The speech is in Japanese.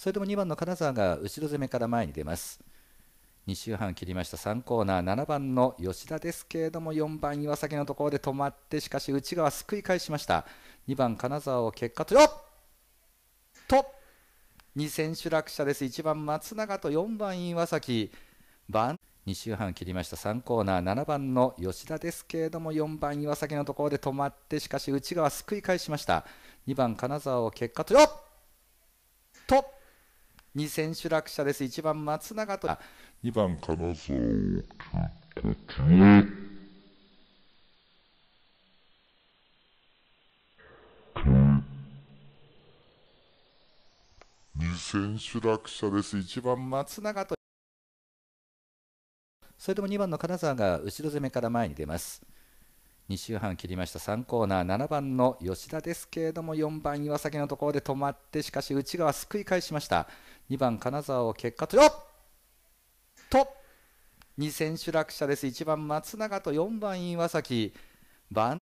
それでも2番の金沢が後ろ攻めから前に出ます2周半切りました3コーナー7番の吉田ですけれども4番岩崎のところで止まってしかし内側すくい返しました2番金沢を結果とと2選手落車です1番松永と4番岩崎番2周半切りました3コーナー7番の吉田ですけれども4番岩崎のところで止まってしかし内側すくい返しました2番金沢を結果とと2選手落者です。1番松永と、2番金沢。二選手落者です。1番松永と。それとも2番の金沢が後ろ攻めから前に出ます。2周半切りました3コーナー7番の吉田ですけれども4番岩崎のところで止まってしかし内側すくい返しました2番金沢を結果とと2選手落車です1番松永と4番岩崎